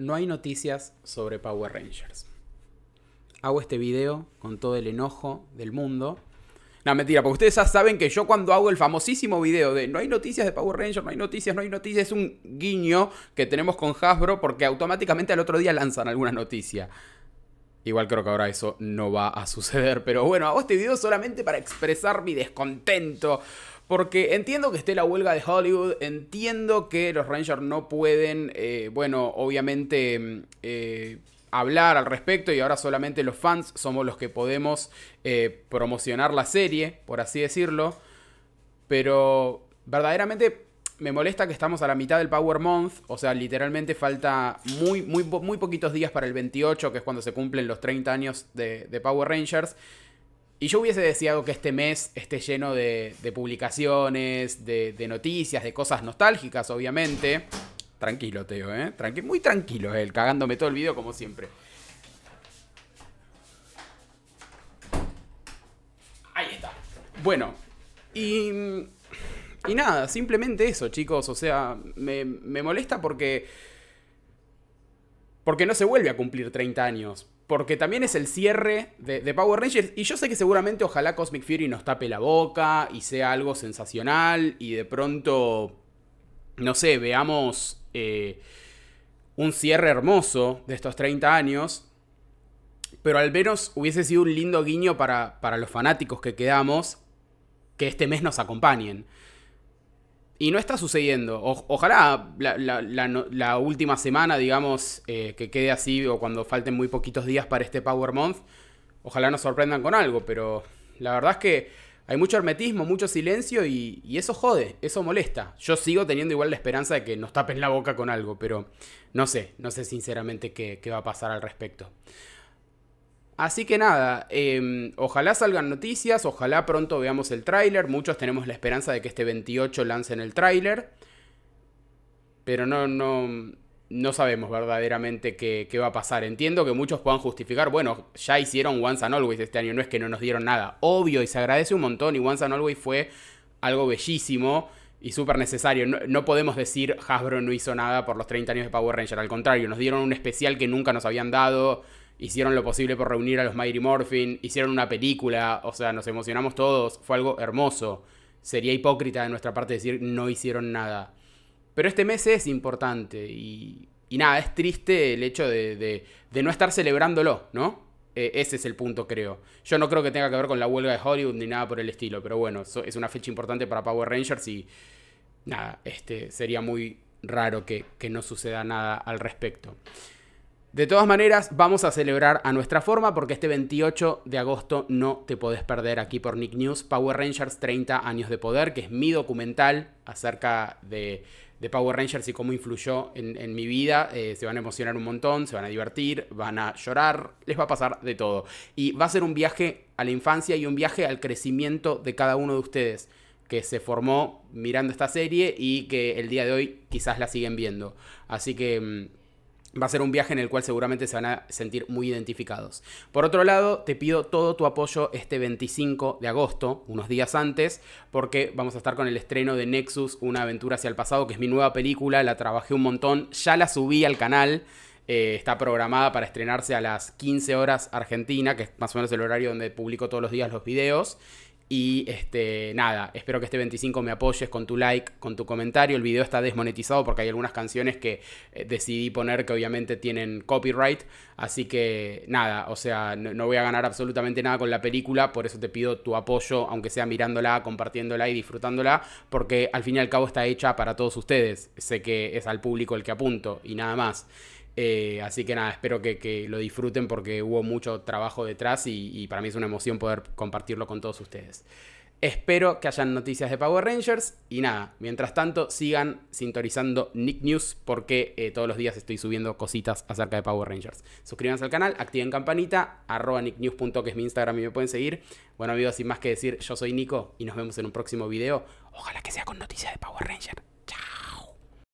no hay noticias sobre Power Rangers. Hago este video con todo el enojo del mundo. No, mentira, porque ustedes ya saben que yo cuando hago el famosísimo video de no hay noticias de Power Rangers, no hay noticias, no hay noticias, es un guiño que tenemos con Hasbro porque automáticamente al otro día lanzan alguna noticia. Igual creo que ahora eso no va a suceder, pero bueno, hago este video solamente para expresar mi descontento porque entiendo que esté la huelga de Hollywood, entiendo que los Rangers no pueden, eh, bueno, obviamente mm, eh, hablar al respecto y ahora solamente los fans somos los que podemos eh, promocionar la serie, por así decirlo. Pero verdaderamente me molesta que estamos a la mitad del Power Month, o sea, literalmente falta muy, muy, muy poquitos días para el 28, que es cuando se cumplen los 30 años de Power Rangers. Y yo hubiese deseado que este mes esté lleno de, publicaciones, de, noticias, de cosas nostálgicas, obviamente. Tranquilo, Teo, ¿eh? Tranqui muy tranquilo él, eh, cagándome todo el video como siempre. Ahí está. Bueno, y, y nada, simplemente eso, chicos. O sea, me, me molesta porque... Porque no se vuelve a cumplir 30 años porque también es el cierre de, Power Rangers. Y yo sé que seguramente ojalá Cosmic Fury nos tape la boca y sea algo sensacional y de pronto, no sé, veamos eh, un cierre hermoso de estos 30 años. Pero al menos hubiese sido un lindo guiño para, para los fanáticos que quedamos que este mes nos acompañen. Y no está sucediendo. ojalá la, última semana, digamos, eh, que quede así o cuando falten muy poquitos días para este Power Month, ojalá nos sorprendan con algo, pero la verdad es que hay mucho hermetismo, mucho silencio y, eso jode, eso molesta. Yo sigo teniendo igual la esperanza de que nos tapen la boca con algo, pero no sé, no sé sinceramente qué va a pasar al respecto. Así que nada, em, ojalá salgan noticias, ojalá pronto veamos el tráiler. Muchos tenemos la esperanza de que este 28 lancen el tráiler. Pero no, no, no sabemos verdaderamente qué, va a pasar. Entiendo que muchos puedan justificar, bueno, ya hicieron Once and Always este año, no es que no nos dieron nada. Obvio, y se agradece un montón, y Once and Always fue algo bellísimo y súper necesario. No, no, podemos decir Hasbro no hizo nada por los 30 años de Power Ranger, al contrario, nos dieron un especial que nunca nos habían dado, hicieron lo posible por reunir a los Mighty Morphin, hicieron una película, o sea, nos emocionamos todos, fue algo hermoso. Sería hipócrita de nuestra parte decir no hicieron nada. Pero este mes es importante y, y nada, es triste el hecho de, no estar celebrándolo, ¿no? E, ese es el punto, creo. Yo no creo que tenga que ver con la huelga de Hollywood ni nada por el estilo, pero bueno, es una fecha importante para Power Rangers y nada, este, sería muy raro que, que no suceda nada al respecto. De todas maneras, vamos a celebrar a nuestra forma porque este 28 de agosto no te podés perder aquí por Nick News Power Rangers 30 años de poder, que es mi documental acerca de, Power Rangers y cómo influyó en, mi vida. Eh, se van a emocionar un montón, se van a divertir, van a llorar, les va a pasar de todo. Y va a ser un viaje a la infancia y un viaje al crecimiento de cada uno de ustedes que se formó mirando esta serie y que el día de hoy quizás la siguen viendo. Así que mm, Va a ser un viaje en el cual seguramente se van a sentir muy identificados. Por otro lado, te pido todo tu apoyo este 25 de agosto, unos días antes, porque vamos a estar con el estreno de Nexus, una aventura hacia el pasado, que es mi nueva película, la trabajé un montón, ya la subí al canal. Eh, está programada para estrenarse a las 15 horas Argentina, que es más o menos el horario donde publico todos los días los videos. Y este, nada, espero que este 25 me apoyes con tu like, con tu comentario. El video está desmonetizado porque hay algunas canciones que eh, decidí poner que obviamente tienen copyright. Así que nada, o sea, no, no voy a ganar absolutamente nada con la película. Por eso te pido tu apoyo, aunque sea mirándola, compartiéndola y disfrutándola. Porque al fin y al cabo está hecha para todos ustedes. Sé que es al público el que apunto y nada más. Eh, así que nada, espero que, lo disfruten porque hubo mucho trabajo detrás y, para mí es una emoción poder compartirlo con todos ustedes. Espero que hayan noticias de Power Rangers y nada, mientras tanto sigan sintonizando Nick News porque eh, todos los días estoy subiendo cositas acerca de Power Rangers. Suscríbanse al canal, activen campanita, arroba nicknews.com que es mi Instagram y me pueden seguir. Bueno amigos, sin más que decir, yo soy Nico y nos vemos en un próximo video. Ojalá que sea con noticias de Power Rangers.